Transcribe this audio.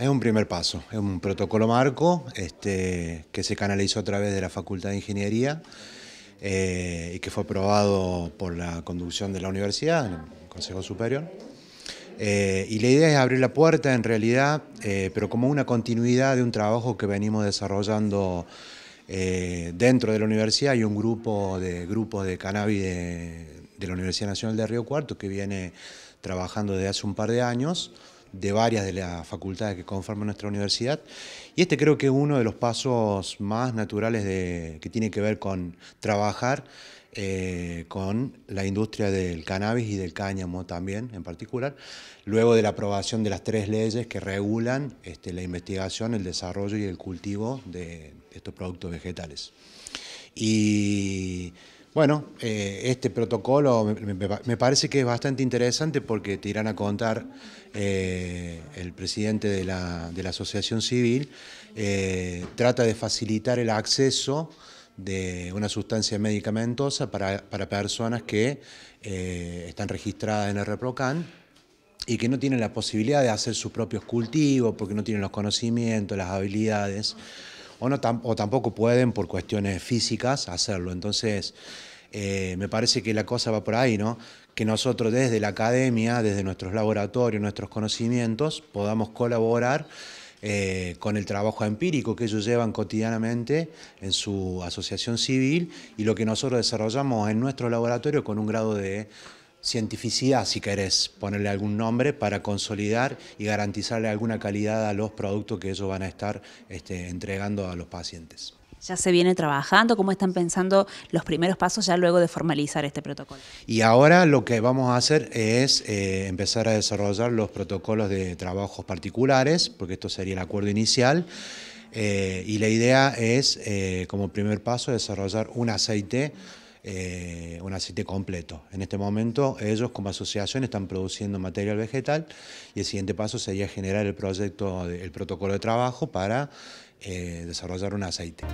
Es un primer paso, es un protocolo marco este, que se canalizó a través de la Facultad de Ingeniería eh, y que fue aprobado por la conducción de la universidad, en el Consejo Superior. Eh, y la idea es abrir la puerta en realidad, eh, pero como una continuidad de un trabajo que venimos desarrollando dentro de la universidad. y un grupo de grupos de cannabis de, de la Universidad Nacional de Río Cuarto que viene trabajando desde hace un par de años de varias de las facultades que conforman nuestra universidad. Y este creo que es uno de los pasos más naturales que tiene que ver con trabajar eh, con la industria del cannabis y del cáñamo también en particular, luego de la aprobación de las tres leyes que regulan este, la investigación, el desarrollo y el cultivo de estos productos vegetales. Y bueno, eh, este protocolo me, parece que es bastante interesante porque te irán a contar eh, el presidente de la, asociación civil, eh, trata de facilitar el acceso de una sustancia medicamentosa para, personas que están registradas en el ReproCan y que no tienen la posibilidad de hacer sus propios cultivos porque no tienen los conocimientos, las habilidades o, tampoco pueden por cuestiones físicas hacerlo. Entonces, eh, me parece que la cosa va por ahí, ¿no? Que nosotros desde la academia, desde nuestros laboratorios, nuestros conocimientos, podamos colaborar eh, con el trabajo empírico que ellos llevan cotidianamente en su asociación civil y lo que nosotros desarrollamos en nuestro laboratorio con un grado de cientificidad, si querés, ponerle algún nombre para consolidar y garantizarle alguna calidad a los productos que ellos van a estar este, entregando a los pacientes. ¿Ya se viene trabajando? ¿Cómo están pensando los primeros pasos ya luego de formalizar este protocolo? Y ahora lo que vamos a hacer es eh, empezar a desarrollar los protocolos de trabajos particulares, porque esto sería el acuerdo inicial. Eh, y la idea es, eh, como primer paso, desarrollar un aceite eh, un aceite completo. En este momento ellos como asociación están produciendo material vegetal y el siguiente paso sería generar el proyecto, el protocolo de trabajo para eh, desarrollar un aceite.